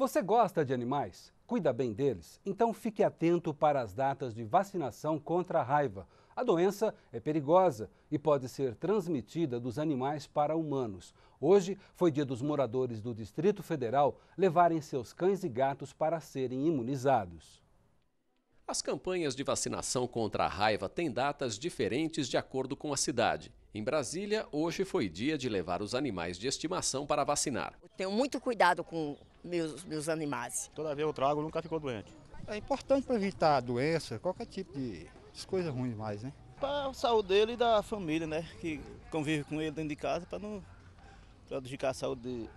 Você gosta de animais? Cuida bem deles? Então fique atento para as datas de vacinação contra a raiva. A doença é perigosa e pode ser transmitida dos animais para humanos. Hoje foi dia dos moradores do Distrito Federal levarem seus cães e gatos para serem imunizados. As campanhas de vacinação contra a raiva têm datas diferentes de acordo com a cidade. Em Brasília, hoje foi dia de levar os animais de estimação para vacinar. tenho muito cuidado com meus, meus animais. Toda vez eu trago, nunca ficou doente. É importante para evitar doença, qualquer tipo de coisa ruim mais, né? Para a saúde dele e da família, né? Que convive com ele dentro de casa, para não prejudicar a saúde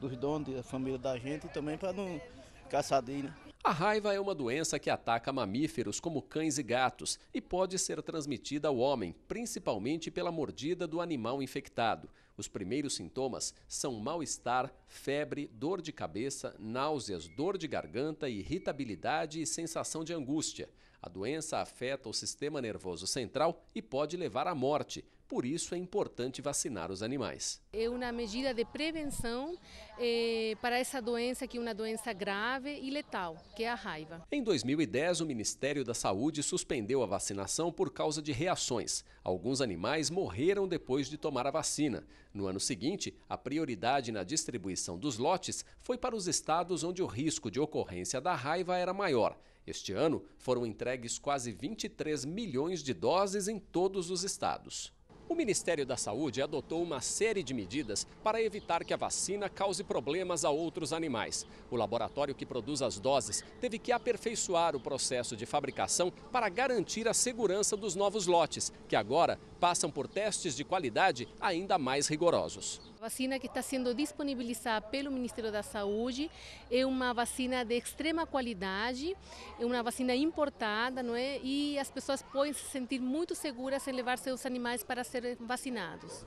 dos donos, da família da gente e também para não caçadinha. A raiva é uma doença que ataca mamíferos como cães e gatos e pode ser transmitida ao homem, principalmente pela mordida do animal infectado. Os primeiros sintomas são mal-estar, febre, dor de cabeça, náuseas, dor de garganta, irritabilidade e sensação de angústia. A doença afeta o sistema nervoso central e pode levar à morte. Por isso é importante vacinar os animais. É uma medida de prevenção eh, para essa doença, que é uma doença grave e letal, que é a raiva. Em 2010, o Ministério da Saúde suspendeu a vacinação por causa de reações. Alguns animais morreram depois de tomar a vacina. No ano seguinte, a prioridade na distribuição dos lotes foi para os estados onde o risco de ocorrência da raiva era maior. Este ano, foram entregues quase 23 milhões de doses em todos os estados. O Ministério da Saúde adotou uma série de medidas para evitar que a vacina cause problemas a outros animais. O laboratório que produz as doses teve que aperfeiçoar o processo de fabricação para garantir a segurança dos novos lotes, que agora passam por testes de qualidade ainda mais rigorosos vacina que está sendo disponibilizada pelo Ministério da Saúde é uma vacina de extrema qualidade, é uma vacina importada, não é? E as pessoas podem se sentir muito seguras em levar seus animais para serem vacinados.